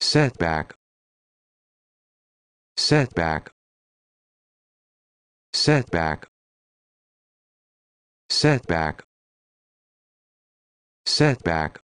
setback setback setback setback setback